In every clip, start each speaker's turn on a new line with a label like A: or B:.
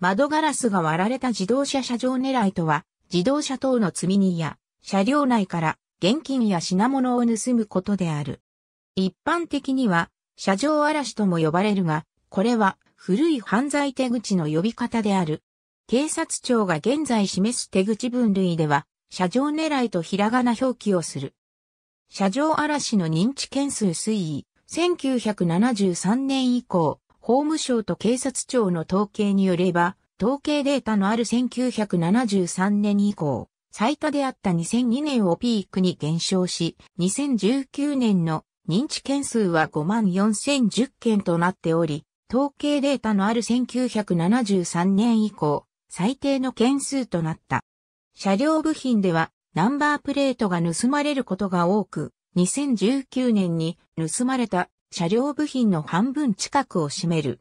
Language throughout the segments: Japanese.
A: 窓ガラスが割られた自動車車上狙いとは、自動車等の積み荷や、車両内から現金や品物を盗むことである。一般的には、車上荒らしとも呼ばれるが、これは古い犯罪手口の呼び方である。警察庁が現在示す手口分類では、車上狙いとひらがな表記をする。車上荒らしの認知件数推移、1973年以降、法務省と警察庁の統計によれば、統計データのある1973年以降、最多であった2002年をピークに減少し、2019年の認知件数は54,010件となっており、統計データのある1973年以降、最低の件数となった。車両部品では、ナンバープレートが盗まれることが多く、2019年に盗まれた車両部品の半分近くを占める。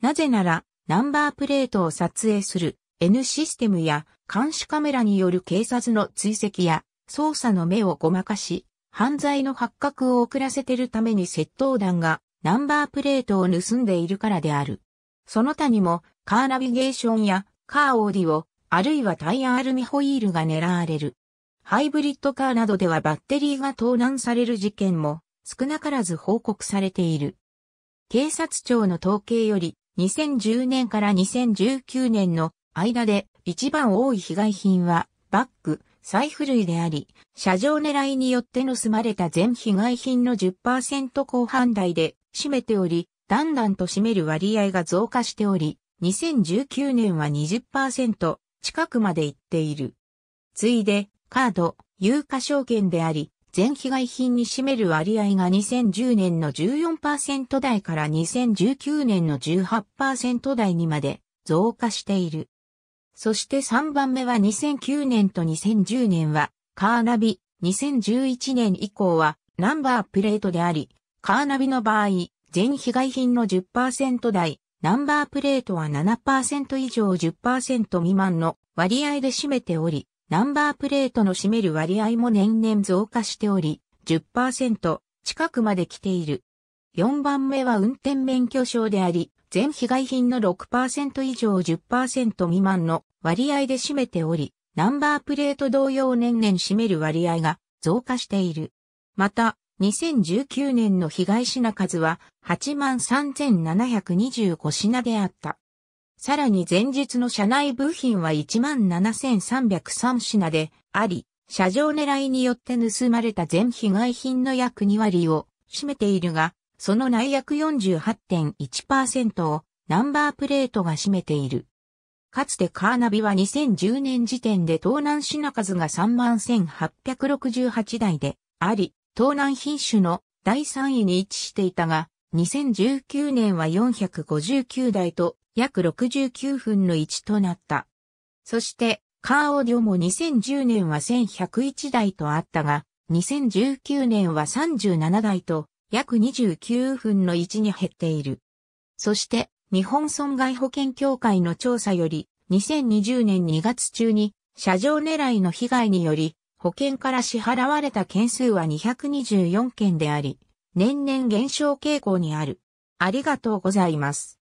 A: なぜなら、ナンバープレートを撮影する N システムや監視カメラによる警察の追跡や捜査の目をごまかし、犯罪の発覚を遅らせているために窃盗団がナンバープレートを盗んでいるからである。その他にもカーナビゲーションやカーオーディオ、あるいはタイヤアルミホイールが狙われる。ハイブリッドカーなどではバッテリーが盗難される事件も少なからず報告されている。警察庁の統計より2010年から2019年の間で一番多い被害品はバッグ、財布類であり、車上狙いによって盗まれた全被害品の10%後半台で占めており、だんだんと占める割合が増加しており、2019年は20%近くまでいっている。ついで、カード、有価証券であり、全被害品に占める割合が2010年の14%台から2019年の18%台にまで増加している。そして3番目は2009年と2010年はカーナビ、2011年以降はナンバープレートであり、カーナビの場合、全被害品の10%台、ナンバープレートは7%以上10%未満の割合で占めており、ナンバープレートの占める割合も年々増加しており、10%近くまで来ている。4番目は運転免許証であり、全被害品の6%以上10%未満の割合で占めており、ナンバープレート同様年々占める割合が増加している。また、2019年の被害品数は83,725品であった。さらに前日の車内部品は17,303品であり、車上狙いによって盗まれた全被害品の約2割を占めているが、その内約48.1%をナンバープレートが占めている。かつてカーナビは2010年時点で盗難品数が31,868台であり、盗難品種の第3位に位置していたが、2019年は459台と約69分の1となった。そして、カーオーディオも2010年は1101台とあったが、2019年は37台と、約29分の1に減っている。そして、日本損害保険協会の調査より、2020年2月中に、車上狙いの被害により、保険から支払われた件数は224件であり、年々減少傾向にある。ありがとうございます。